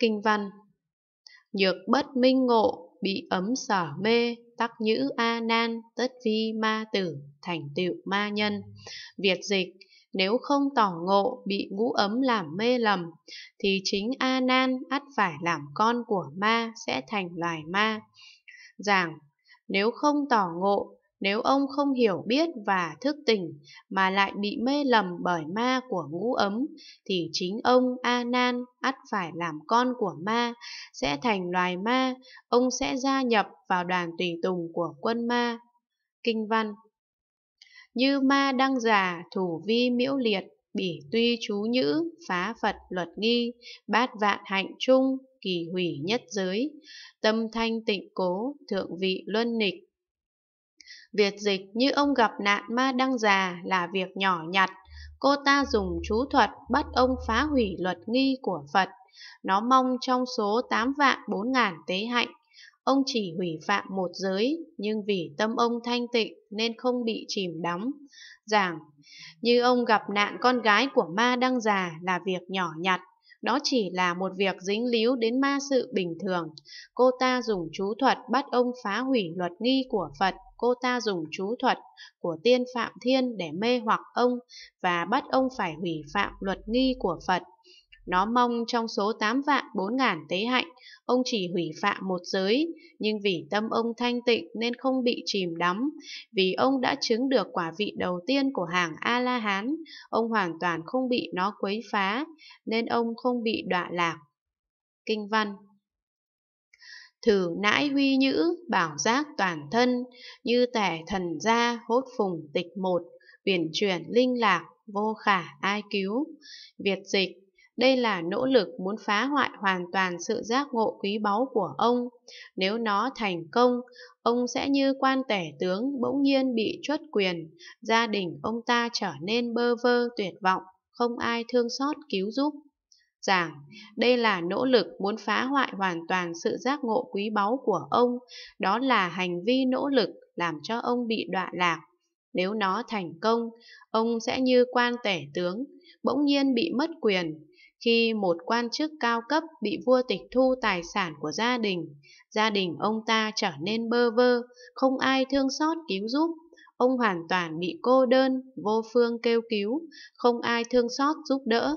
Kinh văn Nhược bất minh ngộ, bị ấm sở mê, tắc nhữ a nan, tất vi ma tử, thành tựu ma nhân. Việt dịch nếu không tỏ ngộ bị ngũ ấm làm mê lầm, thì chính A Nan ắt phải làm con của ma sẽ thành loài ma. Giảng, nếu không tỏ ngộ nếu ông không hiểu biết và thức tỉnh mà lại bị mê lầm bởi ma của ngũ ấm, thì chính ông A Nan ắt phải làm con của ma, sẽ thành loài ma, ông sẽ gia nhập vào đoàn tùy tùng của quân ma. Kinh văn Như ma đăng giả, thủ vi miễu liệt, bỉ tuy chú nhữ, phá Phật luật nghi, bát vạn hạnh trung, kỳ hủy nhất giới, tâm thanh tịnh cố, thượng vị luân nịch, Việc dịch như ông gặp nạn ma đăng già là việc nhỏ nhặt. Cô ta dùng chú thuật bắt ông phá hủy luật nghi của Phật. Nó mong trong số 8 vạn 4 ngàn tế hạnh. Ông chỉ hủy phạm một giới, nhưng vì tâm ông thanh tịnh nên không bị chìm đắm. Giảng, như ông gặp nạn con gái của ma đăng già là việc nhỏ nhặt. Đó chỉ là một việc dính líu đến ma sự bình thường. Cô ta dùng chú thuật bắt ông phá hủy luật nghi của Phật. Cô ta dùng chú thuật của tiên Phạm Thiên để mê hoặc ông và bắt ông phải hủy phạm luật nghi của Phật. Nó mong trong số 8 vạn 4 ngàn tế hạnh, ông chỉ hủy phạm một giới, nhưng vì tâm ông thanh tịnh nên không bị chìm đắm. Vì ông đã chứng được quả vị đầu tiên của hàng A-la-hán, ông hoàn toàn không bị nó quấy phá, nên ông không bị đọa lạc. Kinh văn Thử nãi huy nhữ, bảo giác toàn thân, như tẻ thần gia hốt phùng tịch một, biển chuyển linh lạc, vô khả ai cứu. Việt dịch đây là nỗ lực muốn phá hoại hoàn toàn sự giác ngộ quý báu của ông. Nếu nó thành công, ông sẽ như quan tể tướng bỗng nhiên bị truất quyền, gia đình ông ta trở nên bơ vơ tuyệt vọng, không ai thương xót cứu giúp. Giảng, đây là nỗ lực muốn phá hoại hoàn toàn sự giác ngộ quý báu của ông, đó là hành vi nỗ lực làm cho ông bị đọa lạc. Nếu nó thành công, ông sẽ như quan tể tướng, bỗng nhiên bị mất quyền, khi một quan chức cao cấp bị vua tịch thu tài sản của gia đình, gia đình ông ta trở nên bơ vơ, không ai thương xót cứu giúp. Ông hoàn toàn bị cô đơn, vô phương kêu cứu, không ai thương xót giúp đỡ.